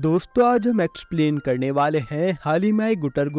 दोस्तों आज हम एक्सप्लेन करने वाले हैं हाल ही में आई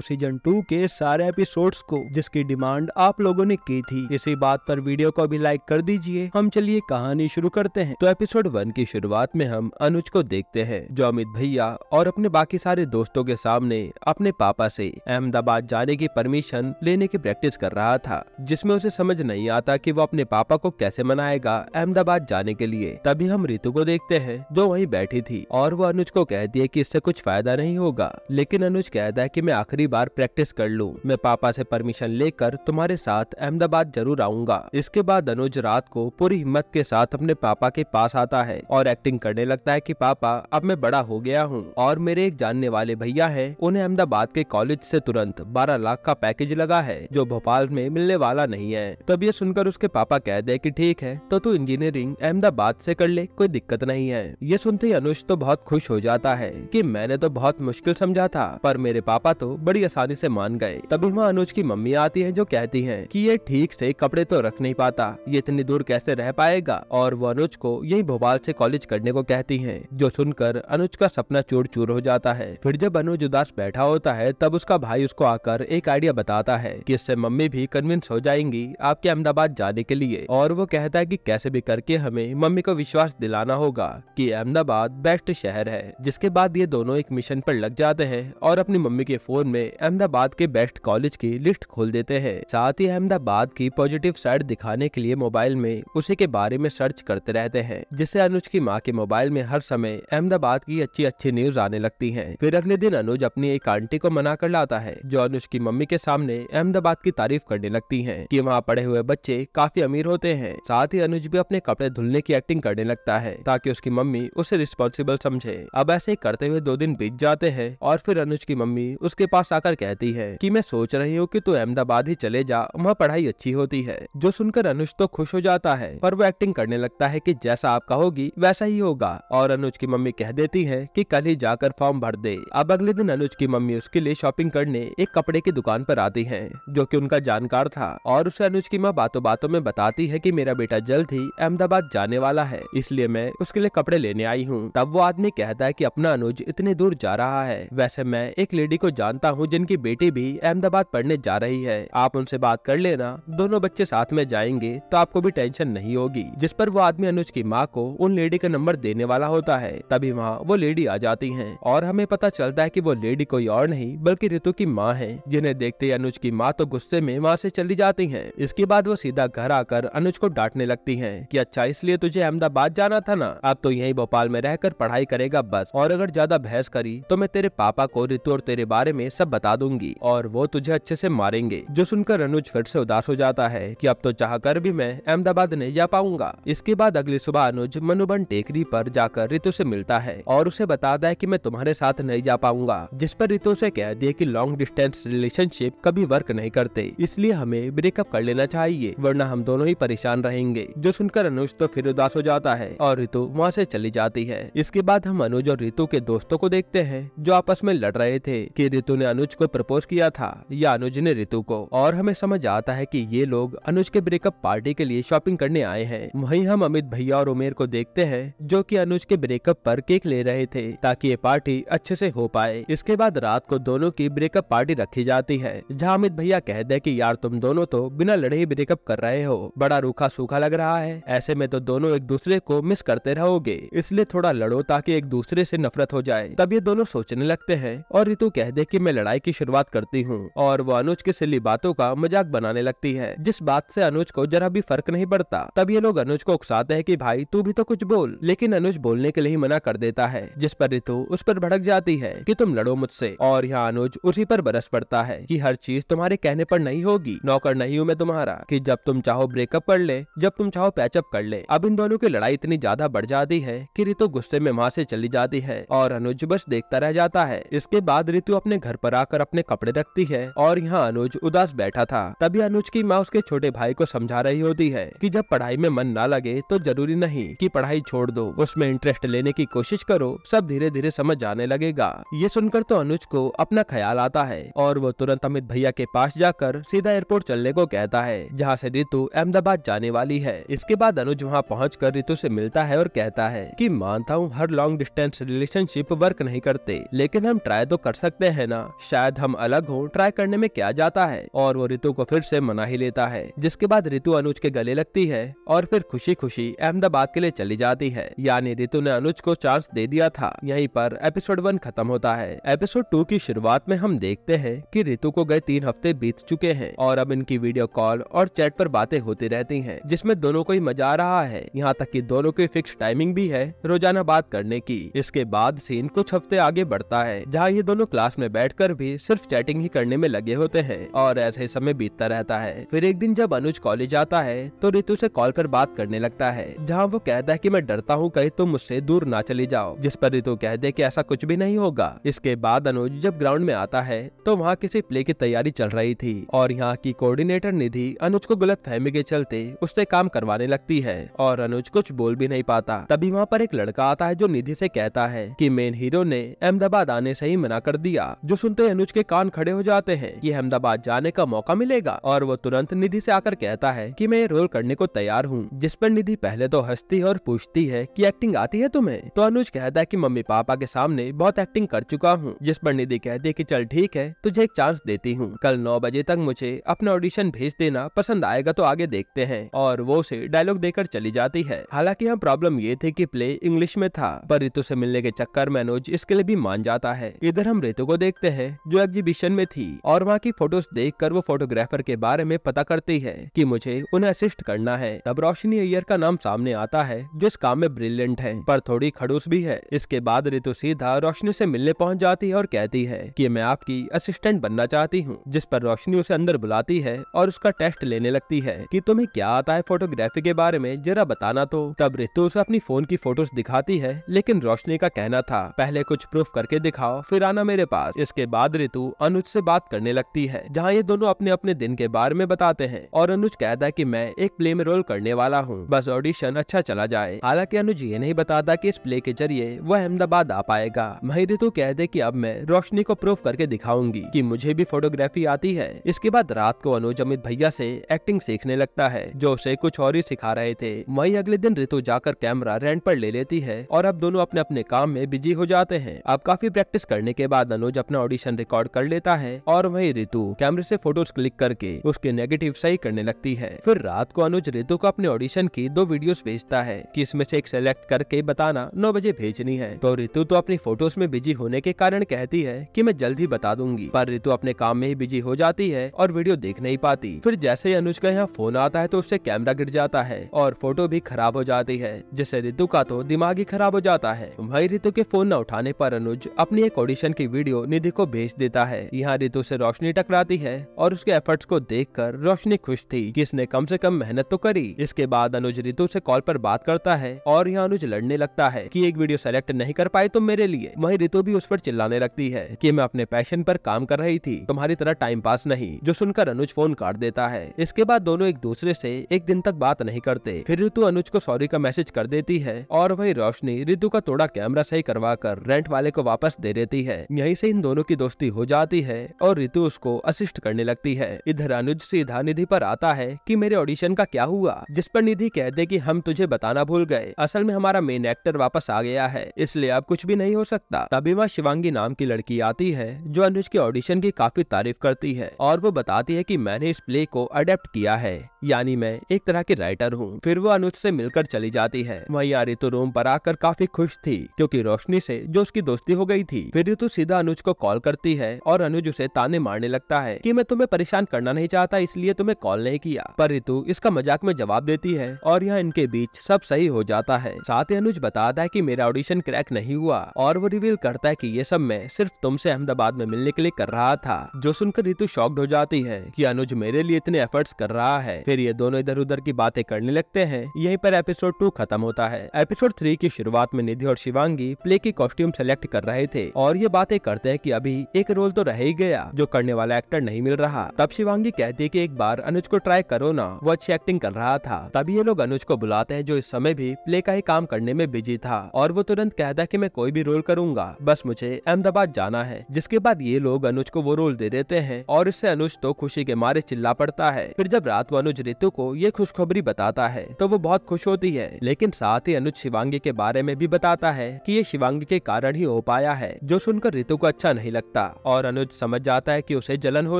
सीजन टू के सारे एपिसोड्स को जिसकी डिमांड आप लोगों ने की थी इसी बात पर वीडियो को भी लाइक कर दीजिए हम चलिए कहानी शुरू करते हैं तो एपिसोड वन की शुरुआत में हम अनुज को देखते हैं जो अमित भैया और अपने बाकी सारे दोस्तों के सामने अपने पापा से अहमदाबाद जाने की परमिशन लेने की प्रैक्टिस कर रहा था जिसमे उसे समझ नहीं आता की वो अपने पापा को कैसे मनाएगा अहमदाबाद जाने के लिए तभी हम रितु को देखते हैं जो वही बैठी थी और वो अनुज को कह कहती है कि इससे कुछ फायदा नहीं होगा लेकिन अनुज कहता है कि मैं आखिरी बार प्रैक्टिस कर लूं। मैं पापा से परमिशन लेकर तुम्हारे साथ अहमदाबाद जरूर आऊंगा इसके बाद अनुज रात को पूरी हिम्मत के साथ अपने पापा के पास आता है और एक्टिंग करने लगता है की पापा अब मैं बड़ा हो गया हूँ और मेरे एक जानने वाले भैया है उन्हें अहमदाबाद के कॉलेज ऐसी तुरंत बारह लाख का पैकेज लगा है जो भोपाल में मिलने वाला नहीं है तब ये सुनकर उसके पापा कह दे की ठीक है तो तू इंजीनियरिंग अहमदाबाद से कर ले कोई दिक्कत नहीं है ये सुनते ही अनुज तो बहुत खुश हो जाता बताता है कि मैंने तो बहुत मुश्किल समझा था पर मेरे पापा तो बड़ी आसानी से मान गए तभी वहाँ अनुज की मम्मी आती है जो कहती है कि ये ठीक से कपड़े तो रख नहीं पाता ये इतनी दूर कैसे रह पाएगा और वो अनुज को यही भोपाल से कॉलेज करने को कहती है जो सुनकर अनुज का सपना चूर चूर हो जाता है फिर जब अनुज उदास बैठा होता है तब उसका भाई उसको आकर एक आइडिया बताता है की इससे मम्मी भी कन्विंस हो जाएंगी आपके अहमदाबाद जाने के लिए और वो कहता है की कैसे भी करके हमें मम्मी को विश्वास दिलाना होगा की अहमदाबाद बेस्ट शहर है जिसके इसके बाद ये दोनों एक मिशन पर लग जाते हैं और अपनी मम्मी के फोन में अहमदाबाद के बेस्ट कॉलेज की लिस्ट खोल देते हैं साथ ही अहमदाबाद की पॉजिटिव साइड दिखाने के लिए मोबाइल में उसी के बारे में सर्च करते रहते हैं जिससे अनुज की माँ के मोबाइल में हर समय अहमदाबाद की अच्छी अच्छी न्यूज आने लगती है फिर अगले दिन अनुज अपनी एक आंटी को मना कर लाता है जो अनुज की मम्मी के सामने अहमदाबाद की तारीफ करने लगती है की वहाँ पढ़े हुए बच्चे काफी अमीर होते हैं साथ ही अनुज भी अपने कपड़े धुलने की एक्टिंग करने लगता है ताकि उसकी मम्मी उसे रिस्पॉन्सिबल समझे अब ऐसे ऐसे करते हुए दो दिन बीत जाते हैं और फिर अनुज की मम्मी उसके पास आकर कहती है कि मैं सोच रही हूँ कि तू अहमदाबाद ही चले जा वहाँ पढ़ाई अच्छी होती है जो सुनकर अनुज तो खुश हो जाता है पर वो एक्टिंग करने लगता है कि जैसा आप कहोगी वैसा ही होगा और अनुज की मम्मी कह देती है की कल ही जाकर फॉर्म भर दे अब अगले दिन अनुज की मम्मी उसके लिए शॉपिंग करने एक कपड़े की दुकान पर आती है जो की उनका जानकार था और उसे अनुज की माँ बातों बातों में बताती है की मेरा बेटा जल्द ही अहमदाबाद जाने वाला है इसलिए मैं उसके लिए कपड़े लेने आई हूँ तब वो आदमी कहता है की अपने अपना अनुज इतने दूर जा रहा है वैसे मैं एक लेडी को जानता हूँ जिनकी बेटी भी अहमदाबाद पढ़ने जा रही है आप उनसे बात कर लेना दोनों बच्चे साथ में जाएंगे तो आपको भी टेंशन नहीं होगी जिस पर वो आदमी अनुज की माँ को उन लेडी का नंबर देने वाला होता है तभी वहाँ वो लेडी आ जाती है और हमें पता चलता है की वो लेडी कोई और नहीं बल्कि ऋतु की माँ है जिन्हें देखते ही अनुज की माँ तो गुस्से में वहाँ से चली जाती है इसके बाद वो सीधा घर आकर अनुज को डांटने लगती है की अच्छा इसलिए तुझे अहमदाबाद जाना था ना अब तो यही भोपाल में रहकर पढ़ाई करेगा बस और और अगर ज्यादा बहस करी तो मैं तेरे पापा को रितु और तेरे बारे में सब बता दूंगी और वो तुझे अच्छे से मारेंगे जो सुनकर अनुज फिर से उदास हो जाता है कि अब तो चाह कर भी मैं अहमदाबाद नहीं जा पाऊंगा इसके बाद अगली सुबह अनुज मनुबन टेकरी पर जाकर रितु से मिलता है और उसे बताता है कि मैं तुम्हारे साथ नहीं जा पाऊंगा जिस पर रितु से कह दिया कि लॉन्ग डिस्टेंस रिलेशनशिप कभी वर्क नहीं करते इसलिए हमें ब्रेकअप कर लेना चाहिए वरना हम दोनों ही परेशान रहेंगे जो सुनकर अनुज तो फिर उदास हो जाता है और रितु वहाँ से चली जाती है इसके बाद हम अनुज और रितु के दोस्तों को देखते हैं जो आपस में लड़ रहे थे कि रितु ने अनुज को प्रपोज किया था या अनुज ने रितु को और हमें समझ आता है कि ये लोग अनुज के ब्रेकअप पार्टी के लिए शॉपिंग करने आए हैं वहीं हम अमित भैया और उमेर को देखते हैं जो कि अनुज के ब्रेकअप पर केक ले रहे थे ताकि ये पार्टी अच्छे से हो पाए इसके बाद रात को दोनों की ब्रेकअप पार्टी रखी जाती है जहाँ अमित भैया कह दे की यार तुम दोनों तो बिना लड़े ही ब्रेकअप कर रहे हो बड़ा रूखा सूखा लग रहा है ऐसे में तो दोनों एक दूसरे को मिस करते रहोगे इसलिए थोड़ा लड़ो ताकि एक दूसरे से नफरत हो जाए तब ये दोनों सोचने लगते हैं और रितु कह दे कि मैं लड़ाई की शुरुआत करती हूँ और वो अनुज की सिली बातों का मजाक बनाने लगती है जिस बात से अनुज को जरा भी फर्क नहीं पड़ता तब ये लोग अनुज को उकसाते हैं कि भाई तू भी तो कुछ बोल लेकिन अनुज बोलने के लिए मना कर देता है जिस पर रितु उस पर भड़क जाती है कि तुम लड़ो मुझसे और यहाँ अनुज उसी पर बरस पड़ता है कि हर चीज तुम्हारे कहने पर नहीं होगी नौकर नहीं हूँ मैं तुम्हारा कि जब तुम चाहो ब्रेकअप कर ले जब तुम चाहो पैचअप कर ले अब इन दोनों की लड़ाई इतनी ज्यादा बढ़ जाती है की रितु गुस्से में वहाँ से चली जाती है है और अनुज बस देखता रह जाता है इसके बाद रितु अपने घर पर आकर अपने कपड़े रखती है और यहाँ अनुज उदास बैठा था तभी अनुज की माँ उसके छोटे भाई को समझा रही होती है की जब पढ़ाई में मन ना लगे तो जरूरी नहीं की पढ़ाई छोड़ दो उसमें इंटरेस्ट लेने की कोशिश करो सब धीरे धीरे समझ जाने लगेगा ये सुनकर तो अनुज को अपना ख्याल आता है और वो तुरंत अमित भैया के पास जाकर सीधा एयरपोर्ट चलने को कहता है जहाँ से रितु अहमदाबाद जाने वाली है इसके बाद अनुज वहाँ पहुँच कर रितु से मिलता है और कहता है की मानता हूँ हर लॉन्ग डिस्टेंस रिलेशनशिप वर्क नहीं करते लेकिन हम ट्राई तो कर सकते हैं ना शायद हम अलग हो ट्राई करने में क्या जाता है और वो रितु को फिर से मना ही लेता है जिसके बाद रितु अनुज के गले लगती है और फिर खुशी खुशी अहमदाबाद के लिए चली जाती है यानी रितु ने अनुज को चांस दे दिया था यहीं पर एपिसोड वन खत्म होता है एपिसोड टू की शुरुआत में हम देखते हैं कि रितु को गए तीन हफ्ते बीत चुके हैं और अब इनकी वीडियो कॉल और चैट पर बातें होती रहती हैं जिसमें दोनों को ही मजा आ रहा है यहाँ तक कि दोनों की फिक्स टाइमिंग भी है रोजाना बात करने की इसके बाद सीन कुछ हफ्ते आगे बढ़ता है जहाँ ये दोनों क्लास में बैठ भी सिर्फ चैटिंग ही करने में लगे होते हैं और ऐसे समय बीतता रहता है फिर एक दिन जब अनुज कॉलेज आता है तो रितु से कॉल पर बात करने लगता है जहाँ वो कहता है की मैं डरता हूँ कहीं तुम मुझसे दूर ना चली जाओ जिस पर रितु कह दे की ऐसा कुछ भी नहीं होगा इसके बाद अनुज जब ग्राउंड में आता है तो वहाँ किसी प्ले की तैयारी चल रही थी और यहाँ की कोऑर्डिनेटर निधि अनुज को गलत फहमी के चलते उससे काम करवाने लगती है और अनुज कुछ बोल भी नहीं पाता तभी वहाँ पर एक लड़का आता है जो निधि से कहता है है कि मेन हीरो ने अहमदाबाद आने से ही मना कर दिया जो सुनते अनुज के कान खड़े हो जाते हैं कि अहमदाबाद जाने का मौका मिलेगा और वो तुरंत निधि से आकर कहता है कि मैं रोल करने को तैयार हूँ जिस पर निधि पहले तो हंसती और पूछती है कि एक्टिंग आती है तुम्हें तो अनुज कहता है कि मम्मी पापा के सामने बहुत एक्टिंग कर चुका हूँ जिस पर निधि कहती है कि चल ठीक है तुझे एक चांस देती हूँ कल नौ बजे तक मुझे अपना ऑडिशन भेज देना पसंद आएगा तो आगे देखते हैं और वो उसे डायलॉग देकर चली जाती है हालांकि यहाँ प्रॉब्लम ये थी की प्ले इंग्लिश में था पर ऋतु से मिलने के के चक्कर में अनुज इसके लिए भी मान जाता है इधर हम रेतु को देखते हैं जो एग्जीबिशन में थी और वहाँ की फोटोज देख वो फोटोग्राफर के बारे में पता करती है की मुझे उन्हें असिस्ट करना है तब रोशनी अयर का नाम सामने आता है जो इस काम में ब्रिलियंट है पर थोड़ी खड़ूस भी है इसके बाद रितु सीधा रोशनी से मिलने पहुंच जाती है और कहती है कि मैं आपकी असिस्टेंट बनना चाहती हूं जिस पर रोशनी उसे अंदर बुलाती है और उसका टेस्ट लेने लगती है कि तुम्हें क्या आता है फोटोग्राफी के बारे में जरा बताना तो तब रितु उसे अपनी फोन की फोटोज दिखाती है लेकिन रोशनी का कहना था पहले कुछ प्रूफ करके दिखाओ फिर आना मेरे पास इसके बाद रितु अनुज से बात करने लगती है जहाँ ये दोनों अपने अपने दिन के बारे में बताते हैं और अनुज कहता है की मैं एक प्ले में रोल करने वाला हूँ बस ऑडिशन अच्छा चला जाए हालांकि अनुज ये नहीं बताता की इस प्ले के जरिए वह अहमदाबाद आ पाएगा वही रितु दे की अब मैं रोशनी को प्रूफ करके दिखाऊंगी की मुझे भी फोटोग्राफी आती है इसके बाद रात को अनुज अमित भैया से एक्टिंग सीखने लगता है जो उसे कुछ और ही सिखा रहे थे वही अगले दिन रितु जाकर कैमरा रेंट पर ले लेती है और अब दोनों अपने अपने काम काम में बिजी हो जाते हैं अब काफी प्रैक्टिस करने के बाद अनुज अपना ऑडिशन रिकॉर्ड कर लेता है और वही रितु कैमरे से फोटोज क्लिक करके उसके नेगेटिव सही करने लगती है फिर रात को अनुज रितु को अपने ऑडिशन की दो वीडियो भेजता है की इसमें से एक सेलेक्ट करके बताना नौ बजे भेजनी है तो रितु तो अपनी फोटोज में बिजी होने के कारण कहती है की मैं जल्द ही बता दूंगी पर रितु अपने काम में ही बिजी हो जाती है और वीडियो देख नहीं पाती फिर जैसे ही अनुज का यहाँ फोन आता है तो उससे कैमरा गिर जाता है और फोटो भी खराब हो जाती है जिससे रितु का तो दिमाग ही खराब हो जाता है वही रितु के फोन न उठाने पर अनुज अपनी एक ऑडिशन की वीडियो निधि को भेज देता है यहाँ रितु से रोशनी टकराती है और उसके एफर्ट्स को देखकर रोशनी खुश थी कि इसने कम से कम मेहनत तो करी इसके बाद अनुज रितु से कॉल पर बात करता है और यहाँ अनुज लड़ने लगता है कि एक वीडियो सेलेक्ट नहीं कर पाए तुम तो मेरे लिए वही रितु भी उस पर चिल्लाने लगती है की मैं अपने पैशन पर काम कर रही थी तुम्हारी तरह टाइम पास नहीं जो सुनकर अनुज फोन काट देता है इसके बाद दोनों एक दूसरे से एक दिन तक बात नहीं करते फिर रितु अनुज को सॉरी का मैसेज कर देती है और वही रोशनी रितु का तोड़ा कैमरा थोड़ा सही करवा कर रेंट वाले को वापस दे देती है यही से इन दोनों की दोस्ती हो जाती है और रितु उसको असिस्ट करने लगती है इधर अनुज सीधा निधि पर आता है कि मेरे ऑडिशन का क्या हुआ जिस पर निधि कह दे की हम तुझे बताना भूल गए असल में हमारा मेन एक्टर वापस आ गया है इसलिए अब कुछ भी नहीं हो सकता तभी वहाँ शिवांगी नाम की लड़की आती है जो अनुज के ऑडिशन की काफी तारीफ करती है और वो बताती है की मैंने इस प्ले को अडेप्ट किया है यानी मैं एक तरह की राइटर हूँ फिर वो अनुज से मिलकर चली जाती है वही रितु रूम पर आकर काफी खुश थी क्योंकि की रोशनी से जो उसकी दोस्ती हो गई थी फिर ऋतु सीधा अनुज को कॉल करती है और अनुज उसे ताने मारने लगता है कि मैं तुम्हें परेशान करना नहीं चाहता इसलिए तुम्हें कॉल नहीं किया पर ऋतु इसका मजाक में जवाब देती है और यहाँ इनके बीच सब सही हो जाता है साथ ही अनुज बताता है की मेरा ऑडिशन क्रैक नहीं हुआ और वो रिवील करता है की ये सब मैं सिर्फ तुम अहमदाबाद में मिलने के लिए कर रहा था जो सुनकर ऋतु शॉक्ड हो जाती है की अनुज मेरे लिए इतने एफर्ट्स कर रहा है फिर ये दोनों इधर उधर की बातें करने लगते हैं यही पर एपिसोड टू खत्म होता है एपिसोड थ्री की शुरुआत में निधि और शिवांगी संगी प्ले की कॉस्ट्यूम सेलेक्ट कर रहे थे और ये बातें करते हैं कि अभी एक रोल तो रह ही गया जो करने वाला एक्टर नहीं मिल रहा तब शिवांगी कहती है कि एक बार अनुज को ट्राई करो ना वो अच्छी एक्टिंग कर रहा था तभी ये लोग अनुज को बुलाते हैं जो इस समय भी प्ले का ही काम करने में बिजी था और वो तुरंत कहता की मैं कोई भी रोल करूंगा बस मुझे अहमदाबाद जाना है जिसके बाद ये लोग अनुज को वो रोल दे देते हैं और इससे अनुज तो खुशी के मारे चिल्ला पड़ता है फिर जब रात वो अनुज ऋतु को ये खुशखबरी बताता है तो वो बहुत खुश होती है लेकिन साथ ही अनुज शिवांगी के बारे में भी बताता है कि कि ये शिवांगी के कारण ही हो पाया है जो सुनकर रितु को अच्छा नहीं लगता और अनुज समझ जाता है कि उसे जलन हो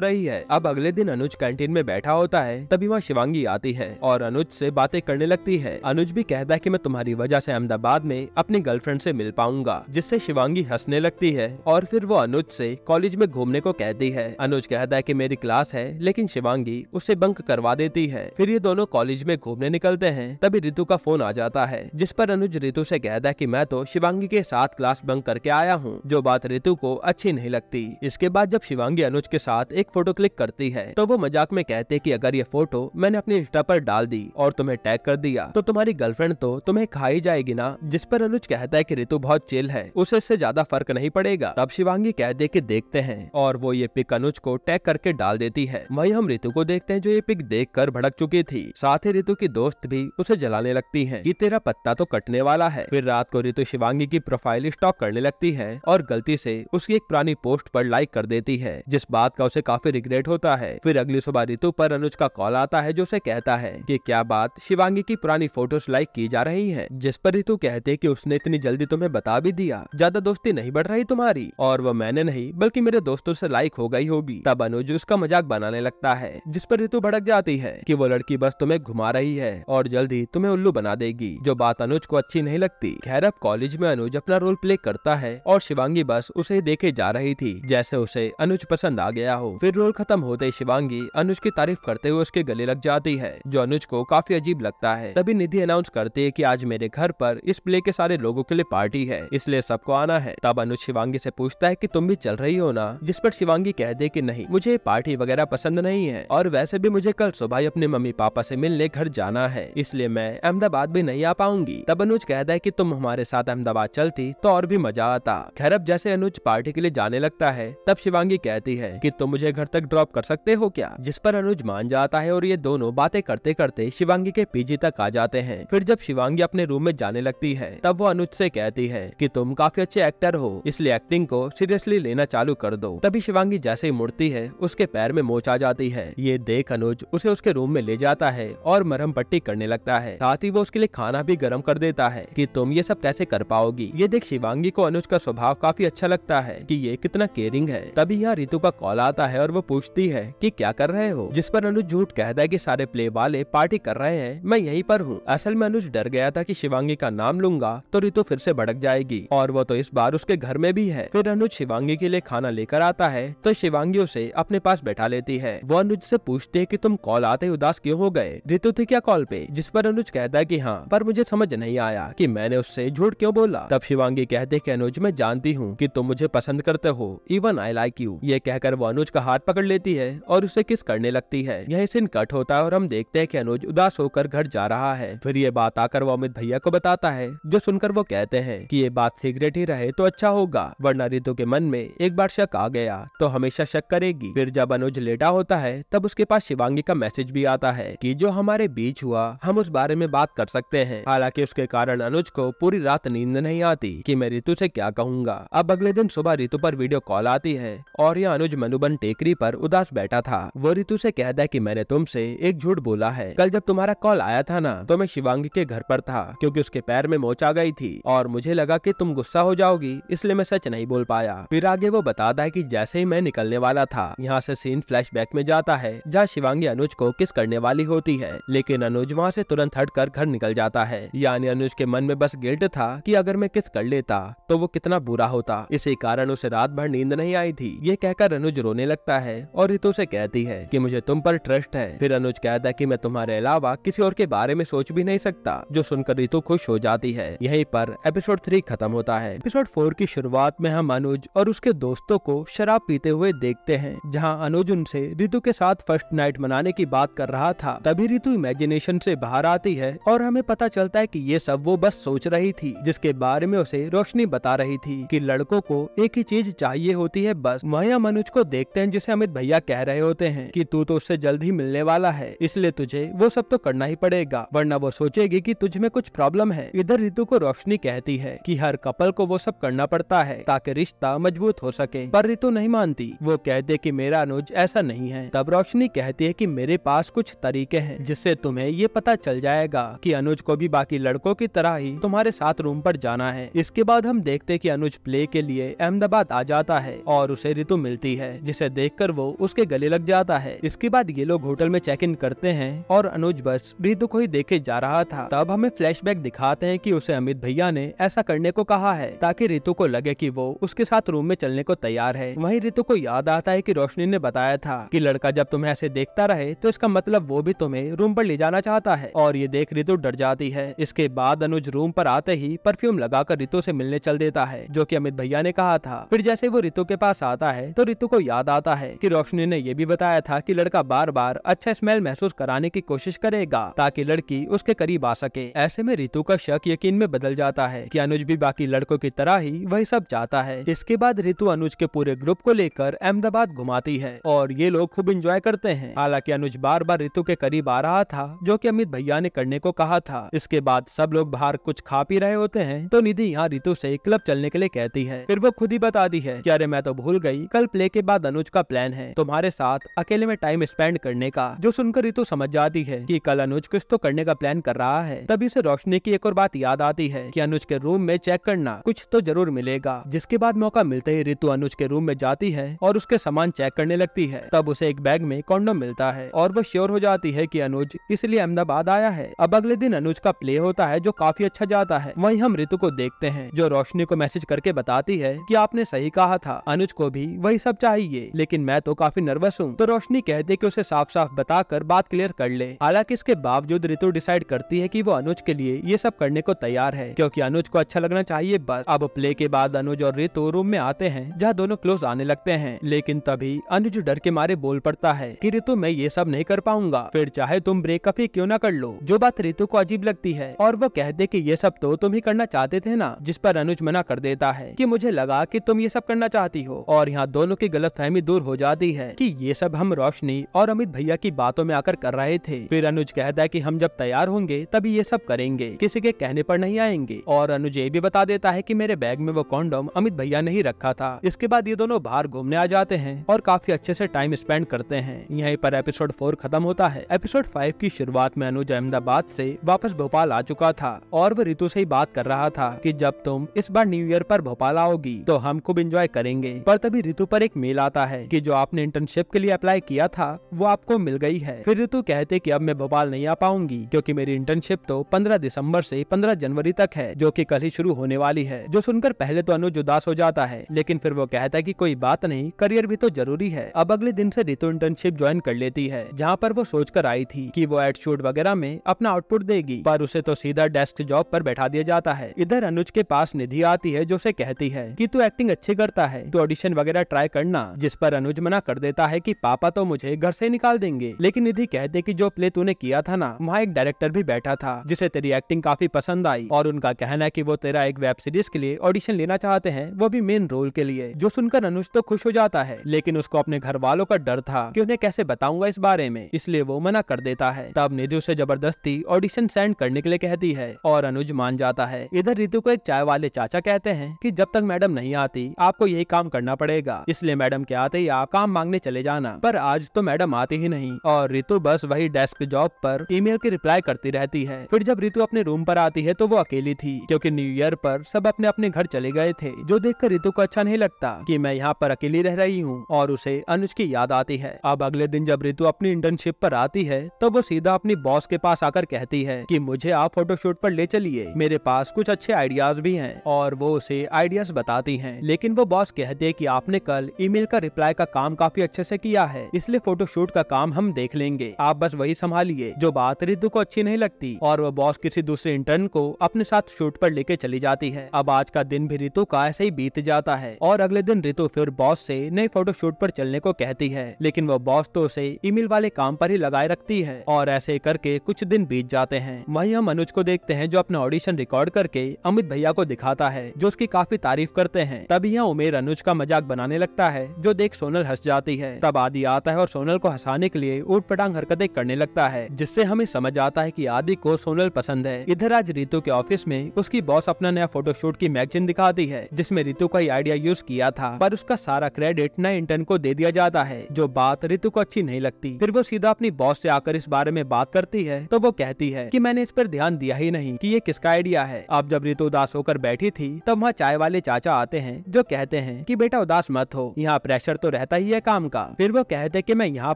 रही है अब अगले दिन अनुज कैंटीन में बैठा होता है तभी वहाँ शिवांगी आती है और अनुज से बातें करने लगती है अनुज भी कहता है की मैं तुम्हारी वजह ऐसी अहमदाबाद में अपनी गर्लफ्रेंड ऐसी मिल पाऊंगा जिससे शिवांगी हंसने लगती है और फिर वो अनुज ऐसी कॉलेज में घूमने को कहती है अनुज कहता है की मेरी क्लास है लेकिन शिवांगी उसे बंक करवा देती है फिर ये दोनों कॉलेज में घूमने निकलते हैं तभी रितु का फोन आ जाता है जिस पर अनुज रितु से कहता है की मैं तो शिवांगी शिवांगी के साथ क्लास बंक करके आया हूँ जो बात रितु को अच्छी नहीं लगती इसके बाद जब शिवांगी अनुज के साथ एक फोटो क्लिक करती है तो वो मजाक में कहते की अगर ये फोटो मैंने अपने इंस्टा पर डाल दी और तुम्हें टैग कर दिया तो तुम्हारी गर्लफ्रेंड तो तुम्हें खाई जाएगी ना जिस पर अनुज कहता है की रितु बहुत चिल है उसे इससे ज्यादा फर्क नहीं पड़ेगा तब शिवांगी कह दे की देखते हैं और वो ये पिक अनुज को टैग करके डाल देती है वही हम रितु को देखते हैं जो ये पिक देख कर भड़क चुकी थी साथ ही रितु की दोस्त भी उसे जलाने लगती है की तेरा पत्ता तो कटने वाला है फिर रात को रितु शिवांगी की प्रोफाइल स्टॉक करने लगती है और गलती से उसकी एक पुरानी पोस्ट पर लाइक कर देती है जिस बात का उसे काफी रिग्रेट होता है फिर अगली सुबह ऋतु पर अनुज का कॉल आता है जो उसे कहता है कि क्या बात शिवांगी की पुरानी फोटोज लाइक की जा रही है जिस पर ऋतु कहते की उसने इतनी जल्दी तुम्हें बता भी दिया ज्यादा दोस्ती नहीं बढ़ रही तुम्हारी और वो मैंने नहीं बल्कि मेरे दोस्तों ऐसी लाइक हो गई होगी तब अनुज उसका मजाक बनाने लगता है जिस पर ऋतु भड़क जाती है की वो लड़की बस तुम्हें घुमा रही है और जल्द ही तुम्हें उल्लू बना देगी जो बात अनुज को अच्छी नहीं लगती खैर अब कॉलेज में अनुज अपना रोल प्ले करता है और शिवांगी बस उसे देखे जा रही थी जैसे उसे अनुज पसंद आ गया हो फिर रोल खत्म होते ही शिवांगी अनुज की तारीफ करते हुए उसके गले लग जाती है जो अनुज को काफी अजीब लगता है तभी निधि अनाउंस करती है की आज मेरे घर पर इस प्ले के सारे लोगों के लिए पार्टी है इसलिए सबको आना है तब अनुज शिवांगी से पूछता है की तुम भी चल रही हो ना जिस पर शिवांगी कह दे की नहीं मुझे पार्टी वगैरह पसंद नहीं है और वैसे भी मुझे कल सुबह अपने मम्मी पापा से मिलने घर जाना है इसलिए मैं अहमदाबाद भी नहीं आ पाऊंगी तब अनुज कहता है की तुम हमारे साथ अहमदाबाद हवा चलती तो और भी मजा आता खैर अब जैसे अनुज पार्टी के लिए जाने लगता है तब शिवांगी कहती है कि तुम मुझे घर तक ड्रॉप कर सकते हो क्या जिस पर अनुज मान जाता है और ये दोनों बातें करते करते शिवांगी के पीजी तक आ जाते हैं फिर जब शिवांगी अपने रूम में जाने लगती है तब वो अनुज से कहती है कि तुम काफी अच्छे एक्टर हो इसलिए एक्टिंग को सीरियसली लेना चालू कर दो तभी शिवांगी जैसे ही मुड़ती है उसके पैर में मोच आ जाती है ये देख अनुज उसे उसके रूम में ले जाता है और मरहम पट्टी करने लगता है साथ ही वो उसके लिए खाना भी गर्म कर देता है की तुम ये सब कैसे कर पाओ होगी ये देख शिवांगी को अनुज का स्वभाव काफी अच्छा लगता है कि ये कितना केयरिंग है तभी यहाँ रितु का कॉल आता है और वो पूछती है कि क्या कर रहे हो जिस पर अनुज झूठ कहता है कि सारे प्ले वाले पार्टी कर रहे हैं मैं यहीं पर हूँ असल में अनुज डर गया था कि शिवांगी का नाम लूंगा तो रितु फिर से भड़क जाएगी और वो तो इस बार उसके घर में भी है फिर अनुज शिवांगी के लिए खाना लेकर आता है तो शिवांगी उसे अपने पास बैठा लेती है वो अनुज से पूछती है की तुम कॉल आते उदास क्यों हो गए रितु थे क्या कॉल पे जिस पर अनुज कहता है की हाँ पर मुझे समझ नहीं आया कि मैंने उससे झूठ क्यों बोला बोला तब शिवांगी कहते कि अनुज मैं जानती हूँ कि तुम मुझे पसंद करते हो इवन आई लाइक यू ये कहकर वो अनुज का हाथ पकड़ लेती है और उसे किस करने लगती है यही सिंह कट होता है और हम देखते हैं कि अनुज उदास होकर घर जा रहा है फिर ये बात आकर वो अमित भैया को बताता है जो सुनकर वो कहते हैं कि ये बात सीक्रेट ही रहे तो अच्छा होगा वरना रितु के मन में एक बार शक आ गया तो हमेशा शक करेगी फिर जब अनुज लेटा होता है तब उसके पास शिवांगी का मैसेज भी आता है कि जो हमारे बीच हुआ हम उस बारे में बात कर सकते हैं हालांकि उसके कारण अनुज को पूरी रात नींद नहीं नहीं आती कि मैं रितु से क्या कहूँगा अब अगले दिन सुबह रितु पर वीडियो कॉल आती है और यह अनुज मनुबन टेकरी पर उदास बैठा था वो रितु से कहता है कि मैंने तुमसे एक झूठ बोला है कल जब तुम्हारा कॉल आया था ना तो मैं शिवांगी के घर पर था क्यूँकी उसके पैर में मोच आ गई थी और मुझे लगा की तुम गुस्सा हो जाओगी इसलिए मैं सच नहीं बोल पाया फिर आगे वो बताता है की जैसे ही मैं निकलने वाला था यहाँ से सीन फ्लैश में जाता है जहाँ शिवांगी अनुज को किस करने वाली होती है लेकिन अनुज वहाँ से तुरंत हट कर घर निकल जाता है यानी अनुज के मन में बस गिल्ट था कि अगर में किस कर लेता तो वो कितना बुरा होता इसी कारण उसे रात भर नींद नहीं आई थी ये कहकर अनुज रोने लगता है और रितु से कहती है कि मुझे तुम पर ट्रस्ट है फिर अनुज कहता है कि मैं तुम्हारे अलावा किसी और के बारे में सोच भी नहीं सकता जो सुनकर रितु खुश हो जाती है यही पर एपिसोड थ्री खत्म होता है एपिसोड फोर की शुरुआत में हम अनुज और उसके दोस्तों को शराब पीते हुए देखते हैं जहाँ अनुज उनसे रितु के साथ फर्स्ट नाइट मनाने की बात कर रहा था तभी रितु इमेजिनेशन से बाहर आती है और हमें पता चलता है की ये सब वो बस सोच रही थी जिसके बाद बारे में उसे रोशनी बता रही थी कि लड़कों को एक ही चीज चाहिए होती है बस माया मनुज को देखते हैं जिसे अमित भैया कह रहे होते हैं कि तू तो उससे जल्द ही मिलने वाला है इसलिए तुझे वो सब तो करना ही पड़ेगा वरना वो सोचेगी की तुझ में कुछ प्रॉब्लम है इधर ऋतु को रोशनी कहती है की हर कपल को वो सब करना पड़ता है ताकि रिश्ता मजबूत हो सके पर रितु नहीं मानती वो कहते की मेरा अनुज ऐसा नहीं है तब रोशनी कहती है की मेरे पास कुछ तरीके हैं जिससे तुम्हें ये पता चल जाएगा कि अनुज को भी बाकी लड़कों की तरह ही तुम्हारे साथ रूम पर जाना जाना है इसके बाद हम देखते कि अनुज प्ले के लिए अहमदाबाद आ जाता है और उसे रितु मिलती है जिसे देखकर वो उसके गले लग जाता है इसके बाद ये लोग होटल में चेक इन करते हैं और अनुज बस रितु को ही देखे जा रहा था तब हमें फ्लैश दिखाते हैं की उसे अमित भैया ने ऐसा करने को कहा है ताकि रितु को लगे की वो उसके साथ रूम में चलने को तैयार है वही रितु को याद आता है की रोशनी ने बताया था की लड़का जब तुम्हें ऐसे देखता रहे तो इसका मतलब वो भी तुम्हें रूम पर ले जाना चाहता है और ये देख रितु डर जाती है इसके बाद अनुज रूम पर आते ही परफ्यूम लगा लगाकर रितु से मिलने चल देता है जो कि अमित भैया ने कहा था फिर जैसे वो रितु के पास आता है तो रितु को याद आता है कि रोशनी ने ये भी बताया था कि लड़का बार बार अच्छा स्मेल महसूस कराने की कोशिश करेगा ताकि लड़की उसके करीब आ सके ऐसे में रितु का शक यकीन में बदल जाता है की अनुज भी बाकी लड़कों की तरह ही वही सब चाहता है इसके बाद रितु अनुज के पूरे ग्रुप को लेकर अहमदाबाद घुमाती है और ये लोग खूब इंजॉय करते हैं हालांकि अनुज बार बार रितु के करीब आ रहा था जो की अमित भैया ने करने को कहा था इसके बाद सब लोग बाहर कुछ खा पी रहे होते हैं तो निधि यहाँ रितु से क्लब चलने के लिए कहती है फिर वो खुद ही बताती है की अरे मैं तो भूल गई कल प्ले के बाद अनुज का प्लान है तुम्हारे साथ अकेले में टाइम स्पेंड करने का जो सुनकर रितु समझ जाती है की कल अनुज कुछ तो करने का प्लान कर रहा है तभी उसे रोशनी की एक और बात याद आती है की अनुज के रूम में चेक करना कुछ तो जरूर मिलेगा जिसके बाद मौका मिलते ही रितु अनुज के रूम में जाती है और उसके सामान चेक करने लगती है तब उसे एक बैग में कॉन्डोम मिलता है और वो श्योर हो जाती है कि अनुज इसलिए अहमदाबाद आया है अब अगले दिन अनुज का प्ले होता है जो काफी अच्छा जाता है वहीं हम ऋतु को देखते हैं जो रोशनी को मैसेज करके बताती है कि आपने सही कहा था अनुज को भी वही सब चाहिए लेकिन मैं तो काफी नर्वस हूँ तो रोशनी कहती कि उसे साफ साफ बताकर बात क्लियर कर ले हालांकि इसके बावजूद रितु डिसाइड करती है कि वो अनुज के लिए ये सब करने को तैयार है क्योंकि अनुज को अच्छा लगना चाहिए बस अब प्ले के बाद अनुज और रितु रूम में आते हैं जहाँ दोनों क्लोज आने लगते हैं लेकिन तभी अनुज डर के मारे बोल पड़ता है कि रितु मैं ये सब नहीं कर पाऊंगा फिर चाहे तुम ब्रेकअप ही क्यों ना कर लो जो बात रितु को अजीब लगती है और वो कहते कि ये सब तो तुम ही करना चाहते चाहते थे ना जिस पर अनुज मना कर देता है कि मुझे लगा कि तुम ये सब करना चाहती हो और यहाँ दोनों की गलतफहमी दूर हो जाती है कि ये सब हम रोशनी और अमित भैया की बातों में आकर कर रहे थे फिर अनुज कहता है कि हम जब तैयार होंगे तभी ये सब करेंगे किसी के कहने पर नहीं आएंगे और अनुज ये भी बता देता है कि मेरे बैग में वो कॉन्डोम अमित भैया ने ही रखा था इसके बाद ये दोनों बाहर घूमने आ जाते हैं और काफी अच्छे से टाइम स्पेंड करते हैं यही पर एपिसोड फोर खत्म होता है एपिसोड फाइव की शुरुआत में अनुज अहमदाबाद से वापस भोपाल आ चुका था और वो रितु से ही बात कर रहा था था कि जब तुम इस बार न्यू ईयर पर भोपाल आओगी तो हम खूब इंजॉय करेंगे पर तभी ऋतु पर एक मेल आता है कि जो आपने इंटर्नशिप के लिए अप्लाई किया था वो आपको मिल गई है फिर ऋतु कहते कि अब मैं भोपाल नहीं आ पाऊंगी क्योंकि मेरी इंटर्नशिप तो 15 दिसंबर से 15 जनवरी तक है जो कि कल ही शुरू होने वाली है जो सुनकर पहले तो अनुज उदास हो जाता है लेकिन फिर वो कहता है की कोई बात नहीं करियर भी तो जरूरी है अब अगले दिन ऐसी ऋतु इंटर्नशिप ज्वाइन कर लेती है जहाँ पर वो सोच आई थी की वो एडशूट वगैरह में अपना आउटपुट देगी पर उसे तो सीधा डेस्क जॉब पर बैठा दिया जाता है इधर अनुज के पास निधि आती है जो उसे कहती है कि तू एक्टिंग अच्छी करता है तू ऑडिशन वगैरह ट्राई करना जिस पर अनुज मना कर देता है कि पापा तो मुझे घर से निकाल देंगे लेकिन निधि कहते कि जो प्ले तूने किया था ना वहाँ एक डायरेक्टर भी बैठा था जिसे तेरी एक्टिंग काफी पसंद आई और उनका कहना है की वो तेरा एक वेब सीरीज के लिए ऑडिशन लेना चाहते है वो भी मेन रोल के लिए जो सुनकर अनुज तो खुश हो जाता है लेकिन उसको अपने घर वालों का डर था की उन्हें कैसे बताऊंगा इस बारे में इसलिए वो मना कर देता है तब निधि उसे जबरदस्ती ऑडिशन सेंड करने के लिए कहती है और अनुज मान जाता है इधर रितु को एक चाय वाले चाचा कहते हैं कि जब तक मैडम नहीं आती आपको यही काम करना पड़ेगा इसलिए मैडम के आते ही आप काम मांगने चले जाना पर आज तो मैडम आती ही नहीं और रितु बस वही डेस्क जॉब पर ईमेल की रिप्लाई करती रहती है फिर जब रितु अपने रूम पर आती है तो वो अकेली थी क्योंकि न्यू ईयर पर सब अपने अपने घर चले गए थे जो देखकर रितु को अच्छा नहीं लगता की मैं यहाँ पर अकेली रह रही हूँ और उसे अनुज की याद आती है अब अगले दिन जब रितु अपनी इंटर्नशिप पर आती है तो वो सीधा अपनी बॉस के पास आकर कहती है की मुझे आप फोटोशूट पर ले चलिए मेरे पास कुछ अच्छे अच्छे आइडियाज भी हैं और वो उसे आइडियाज बताती हैं लेकिन वो बॉस कहते हैं कि आपने कल ईमेल का रिप्लाई का काम काफी अच्छे से किया है इसलिए फोटोशूट का काम हम देख लेंगे आप बस वही संभालिए जो बात रिद्धु को अच्छी नहीं लगती और वो बॉस किसी दूसरे इंटर्न को अपने साथ शूट पर लेके चली जाती है अब आज का दिन भी रितु का ऐसे ही बीत जाता है और अगले दिन रितु फिर बॉस से नए फोटोशूट पर चलने को कहती है लेकिन वो बॉस तो उसे ईमेल वाले काम पर ही लगाए रखती है और ऐसे करके कुछ दिन बीत जाते हैं वही हम अनुज को देखते हैं जो अपना ऑडिशन रिकॉर्ड करके अमित भैया को दिखाता है जो उसकी काफी तारीफ करते हैं तभी यहाँ उमेर अनुज का मजाक बनाने लगता है जो देख सोनल हंस जाती है तब आदि आता है और सोनल को हंसाने के लिए उठ पटांग हरकते करने लगता है जिससे हमें समझ आता है की आदि को सोनल पसंद है इधर आज रितु के ऑफिस में उसकी बॉस अपना नया फोटोशूट की मैगजीन दिखाती है जिसमे रितु का आइडिया यूज किया था पर उसका सारा क्रेडिट नए इंटर्न को दे दिया जाता है जो बात रितु को अच्छी नहीं लगती फिर वो सीधा अपनी बॉस से आकर इस बारे में बात करती है तो वो कहती है कि मैंने इस पर ध्यान दिया ही नहीं कि ये किसका आइडिया है आप जब रितु उदास होकर बैठी थी तब वहाँ चाय वाले चाचा आते हैं जो कहते हैं कि बेटा उदास मत हो यहाँ प्रेशर तो रहता ही है काम का फिर वो कहते कि मैं यहाँ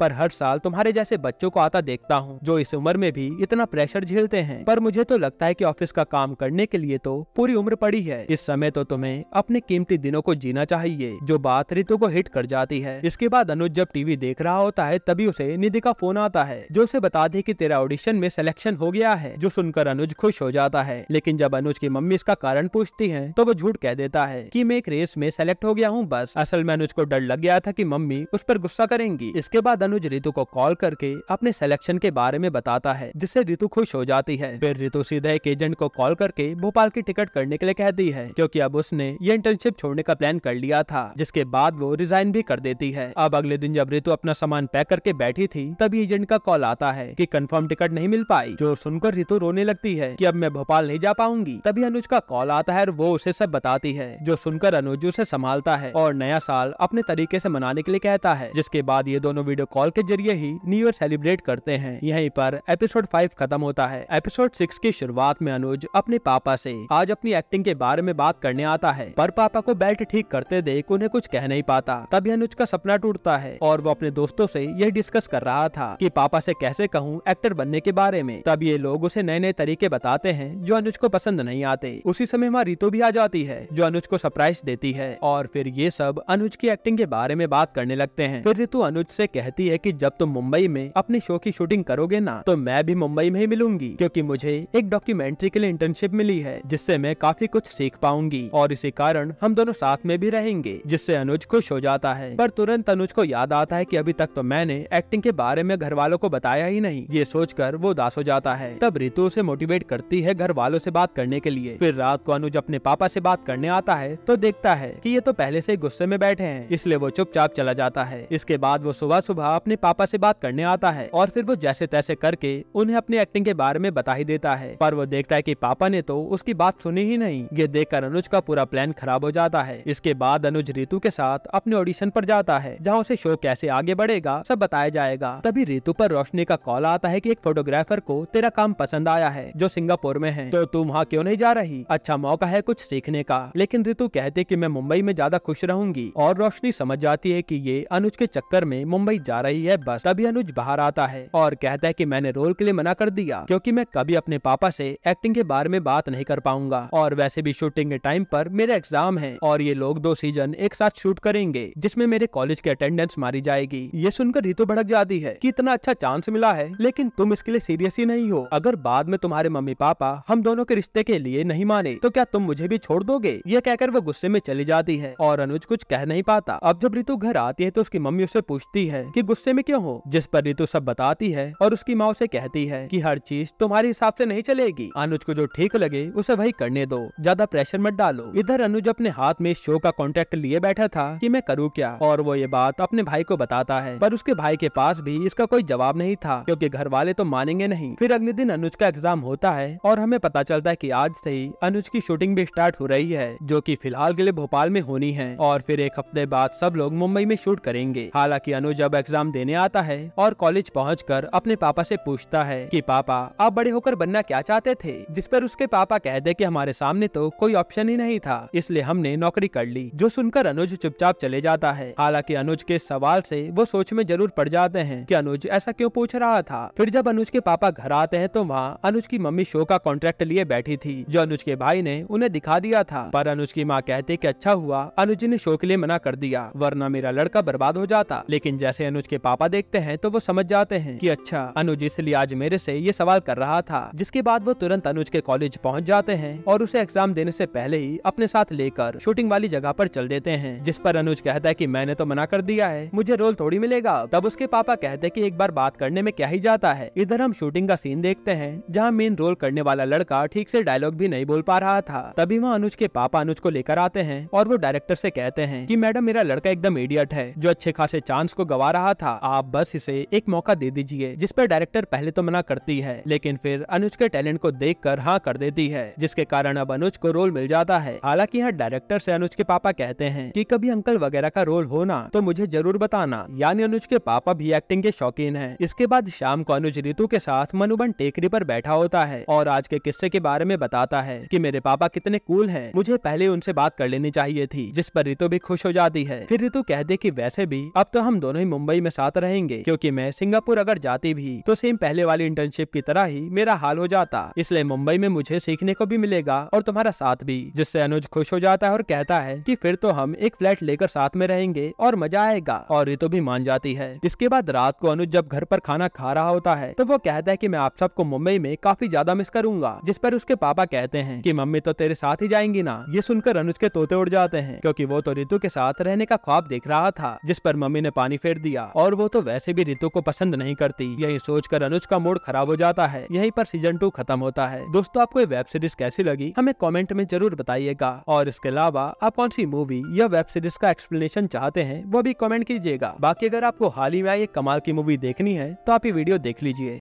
पर हर साल तुम्हारे जैसे बच्चों को आता देखता हूँ जो इस उम्र में भी इतना प्रेशर झेलते हैं पर मुझे तो लगता है की ऑफिस का काम करने के लिए तो पूरी उम्र पड़ी है इस समय तो तुम्हें अपने कीमती दिनों को जीना चाहिए जो बात रितु को हिट कर जाती है इसके बाद अनुज जब टीवी देख रहा होता है तभी उसे निधि का फोन आता है जो उसे बता दे की तेरा ऑडिशन में सिलेक्शन हो गया है जो सुनकर अनुज खुश हो जाता है लेकिन जब अनुज की मम्मी इसका कारण पूछती है तो वो झूठ कह देता है की मैं एक रेस में सेलेक्ट हो गया हूँ बस असल में अनुज को डर लग गया था की मम्मी उस पर गुस्सा करेंगी इसके बाद अनुज रितु को कॉल करके अपने सिलेक्शन के बारे में बताता है जिससे रितु खुश हो जाती है फिर रितु सीधा एक एजेंट को कॉल करके भोपाल की टिकट करने के लिए कहती है क्योंकि अब उसने ये इंटर्नशिप छोड़ने का प्लान कर लिया था जिसके बाद वो रिजाइन भी कर देती है अब अगले दिन जब रितु अपना सामान पैक करके बैठी थी तभी एजेंट का कॉल आता है कि कंफर्म टिकट नहीं मिल पाई जो सुनकर रितु रोने लगती है कि अब मैं भोपाल नहीं जा पाऊंगी तभी तभी अनुज का कॉल आता है और वो उसे सब बताती है जो सुनकर अनुज उसे संभालता है और नया साल अपने तरीके से मनाने के लिए कहता है जिसके बाद ये दोनों वीडियो कॉल के जरिए ही न्यू ईयर सेलिब्रेट करते हैं यहीं पर एपिसोड फाइव खत्म होता है एपिसोड सिक्स की शुरुआत में अनुज अपने पापा से आज अपनी एक्टिंग के बारे में बात करने आता है पर पापा को बेल्ट ठीक करते देख उन्हें कुछ कह नहीं पाता तभी अनुज का सपना टूटता है और वो अपने दोस्तों से यह डिस्कस कर रहा था कि पापा से कैसे कहूँ एक्टर बनने के बारे में तब ये लोग उसे नए नए तरीके बताते हैं जो अनुज को पसंद नहीं आते उसी समय वहाँ रितु भी आ जाती है जो अनुज को सरप्राइज देती है और फिर ये सब अनुज की एक्टिंग के बारे में बात करने लगते हैं फिर रितु अनुज से कहती है कि जब तुम मुंबई में अपने शो की शूटिंग करोगे ना तो मैं भी मुंबई में ही मिलूंगी क्योंकि मुझे एक डॉक्यूमेंट्री के लिए इंटर्नशिप मिली है जिससे मैं काफी कुछ सीख पाऊंगी और इसी कारण हम दोनों साथ में भी रहेंगे जिससे अनुज खुश हो जाता है पर तुरंत अनुज को याद आता है की अभी तक तो मैंने एक्टिंग के बारे में घर वालों को बताया ही नहीं ये सोचकर वो उदास हो जाता है तब रितु उसे मोटिवेट करती है घर वालों से बात करने के लिए लिए फिर रात को अनुज अपने पापा से बात करने आता है तो देखता है कि ये तो पहले से गुस्से में बैठे हैं इसलिए वो चुपचाप चला जाता है इसके बाद वो सुबह सुबह अपने पापा से बात करने आता है और फिर वो जैसे तैसे करके उन्हें अपने एक्टिंग के बारे में बता ही देता है पर वो देखता है कि पापा ने तो उसकी बात सुनी ही नहीं ये देखकर अनुज का पूरा प्लान खराब हो जाता है इसके बाद अनुज रितु के साथ अपने ऑडिशन पर जाता है जहाँ उसे शो कैसे आगे बढ़ेगा सब बताया जाएगा तभी रितु पर रोशनी का कॉल आता है की एक फोटोग्राफर को तेरा काम पसंद आया है जो सिंगापुर में है तो तुम वहाँ क्यों नहीं जा जा रही अच्छा मौका है कुछ सीखने का लेकिन रितु कहते कि मैं मुंबई में ज्यादा खुश रहूंगी और रोशनी समझ जाती है कि ये अनुज के चक्कर में मुंबई जा रही है बस तभी अनुज बाहर आता है और कहता है कि मैंने रोल के लिए मना कर दिया क्योंकि मैं कभी अपने पापा से एक्टिंग के बारे में बात नहीं कर पाऊंगा और वैसे भी शूटिंग के टाइम पर मेरे एग्जाम है और ये लोग दो सीजन एक साथ शूट करेंगे जिसमे मेरे कॉलेज की अटेंडेंस मारी जाएगी ये सुनकर रितु भड़क जाती है की इतना अच्छा चांस मिला है लेकिन तुम इसके लिए सीरियस ही नहीं हो अगर बाद में तुम्हारे मम्मी पापा हम दोनों के रिश्ते के लिए ये नहीं माने तो क्या तुम मुझे भी छोड़ दोगे यह कहकर वो गुस्से में चली जाती है और अनुज कुछ कह नहीं पाता अब जब रितु घर आती है तो उसकी मम्मी उससे पूछती है की गुस्से में क्यों हो जिस पर रितु सब बताती है और उसकी माँ उसे कहती है की हर चीज तुम्हारे हिसाब से नहीं चलेगी अनुज को जो ठीक लगे उसे वही करने दो ज्यादा प्रेशर मत डालो इधर अनुज अपने हाथ में इस शो का कॉन्ट्रैक्ट लिए बैठा था की मैं करूँ क्या और वो ये बात अपने भाई को बताता है पर उसके भाई के पास भी इसका कोई जवाब नहीं था क्योंकि घर वाले तो मानेंगे नहीं फिर अगले दिन अनुज का एग्जाम होता है और हमें पता चलता है की आज से से ही अनुज की शूटिंग भी स्टार्ट हो रही है जो की फिलहाल के लिए भोपाल में होनी है और फिर एक हफ्ते बाद सब लोग मुंबई में शूट करेंगे हालांकि अनुज अब एग्जाम देने आता है और कॉलेज पहुँच कर अपने पापा ऐसी पूछता है की पापा आप बड़े होकर बनना क्या चाहते थे जिस पर उसके पापा कहते की हमारे सामने तो कोई ऑप्शन ही नहीं था इसलिए हमने नौकरी कर ली जो सुनकर अनुज चुपचाप चले जाता है हालांकि अनुज के सवाल से वो सोच में जरूर पड़ जाते हैं कि अनुज ऐसा क्यों पूछ रहा था फिर जब अनुज के पापा घर आते हैं तो वहाँ अनुज की मम्मी शो का कॉन्ट्रैक्ट लिए बैठी थी जो अनुज के भाई ने उन्हें दिखा दिया था पर अनुज की माँ कहते कि अच्छा हुआ अनुज ने शो के लिए मना कर दिया वरना मेरा लड़का बर्बाद हो जाता लेकिन जैसे अनुज के पापा देखते हैं तो वो समझ जाते हैं कि अच्छा अनुज इसलिए आज मेरे से ये सवाल कर रहा था जिसके बाद वो तुरंत अनुज के कॉलेज पहुँच जाते हैं और उसे एग्जाम देने से पहले ही अपने साथ लेकर शूटिंग वाली जगह पर चल देते हैं जिस पर अनुज कहता है कि मैंने तो मना कर दिया है मुझे रोल थोड़ी मिलेगा तब उसके पापा कहते कि एक बार बात करने में क्या ही जाता है इधर हम शूटिंग का सीन देखते हैं जहाँ मेन रोल करने वाला लड़का ठीक से डायलॉग भी नहीं बोल पा रहा था तभी वहाँ अनुज के पापा अनुज को लेकर आते हैं और वो डायरेक्टर से कहते हैं कि मैडम मेरा लड़का एकदम इडियट है जो अच्छे खासे चांस को गवा रहा था आप बस इसे एक मौका दे दीजिए जिस पर डायरेक्टर पहले तो मना करती है लेकिन फिर अनुज के टैलेंट को देख कर हाँ कर देती है जिसके कारण अब अनुज को रोल मिल जाता है हालांकि यहाँ डायरेक्टर से अनुज के पापा कहते हैं कि कभी अंकल वगैरह का रोल होना तो मुझे जरूर बताना यानी अनुज के पापा भी एक्टिंग के शौकीन है इसके बाद शाम को अनुज रितु के साथ मनुबन टेकरी पर बैठा होता है और आज के किस्से के बारे में बताता जाता है कि मेरे पापा कितने कूल हैं मुझे पहले उनसे बात कर लेनी चाहिए थी जिस पर रितु भी खुश हो जाती है फिर रितु कह दे कि वैसे भी अब तो हम दोनों ही मुंबई में साथ रहेंगे क्योंकि मैं सिंगापुर अगर जाती भी तो सेम पहले वाली इंटर्नशिप की तरह ही मेरा हाल हो जाता इसलिए मुंबई में मुझे सीखने को भी मिलेगा और तुम्हारा साथ भी जिससे अनुज खुश हो जाता है और कहता है की फिर तो हम एक फ्लैट लेकर साथ में रहेंगे और मजा आएगा और रितु भी मान जाती है इसके बाद रात को अनुज जब घर पर खाना खा रहा होता है तो वो कहता है की मैं आप सबको मुंबई में काफी ज्यादा मिस करूंगा जिस पर उसके पापा कहते कहते हैं कि मम्मी तो तेरे साथ ही जाएंगी ना ये सुनकर अनुज के तोते उड़ जाते हैं क्योंकि वो तो रितु के साथ रहने का ख्वाब देख रहा था जिस पर मम्मी ने पानी फेर दिया और वो तो वैसे भी रितु को पसंद नहीं करती यही सोचकर अनुज का मूड खराब हो जाता है यही पर सीजन टू खत्म होता है दोस्तों आपको ये वेब सीरीज कैसी लगी हमें कॉमेंट में जरूर बताइएगा और इसके अलावा आप कौन सी मूवी या वेब सीरीज का एक्सप्लेनेशन चाहते हैं वो भी कॉमेंट कीजिएगा बाकी अगर आपको हाल ही में आई कमाल की मूवी देखनी है तो आप ये वीडियो देख लीजिए